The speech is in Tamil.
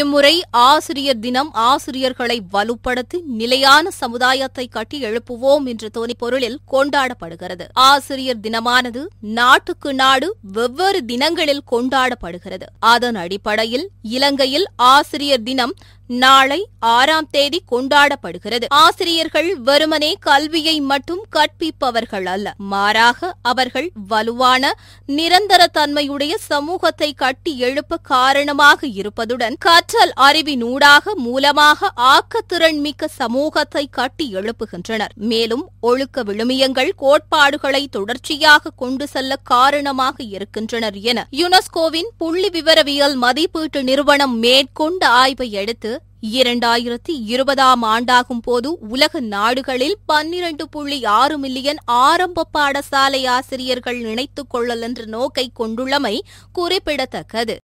இம்முறை ஆசிரியர் தினம் ஆசிரியர்களை வலுப்படுத்தி நிலையான சமுதாயத்தை கட்டி எழுப்புவோம் என்ற தோனி பொருளில் கொண்டாடப்படுகிறது ஆசிரியர் தினமானது நாட்டுக்கு நாடு வெவ்வேறு தினங்களில் கொண்டாடப்படுகிறது அதன் அடிப்படையில் இலங்கையில் ஆசிரியர் தினம் நாளை ஆறாம் தேதி கொண்டாடப்படுகிறது ஆசிரியர்கள் வெறுமனே கல்வியை மட்டும் கற்பிப்பவர்கள் அல்ல மாறாக அவர்கள் வலுவான நிரந்தர தன்மையுடைய சமூகத்தை கட்டி எழுப்ப காரணமாக இருப்பதுடன் ஆற்றல் அறிவினூடாக மூலமாக ஆக்கத்திறன் மிக்க சமூகத்தை கட்டி எழுப்புகின்றனர் மேலும் ஒழுக்க விழுமியங்கள் கோட்பாடுகளை தொடர்ச்சியாக கொண்டு செல்ல காரணமாக இருக்கின்றனர் என யுனெஸ்கோவின் புள்ளி விவரவியல் மதிப்பீட்டு நிறுவனம் மேற்கொண்ட ஆய்வை அடுத்து இரண்டாயிரத்தி இருபதாம் ஆண்டாகும் போது உலக நாடுகளில் பன்னிரண்டு புள்ளி ஆறு மில்லியன் ஆரம்ப பாடசாலை ஆசிரியர்கள் நினைத்துக் கொள்ளல் என்ற நோக்கை கொண்டுள்ளமை குறிப்பிடத்தக்கது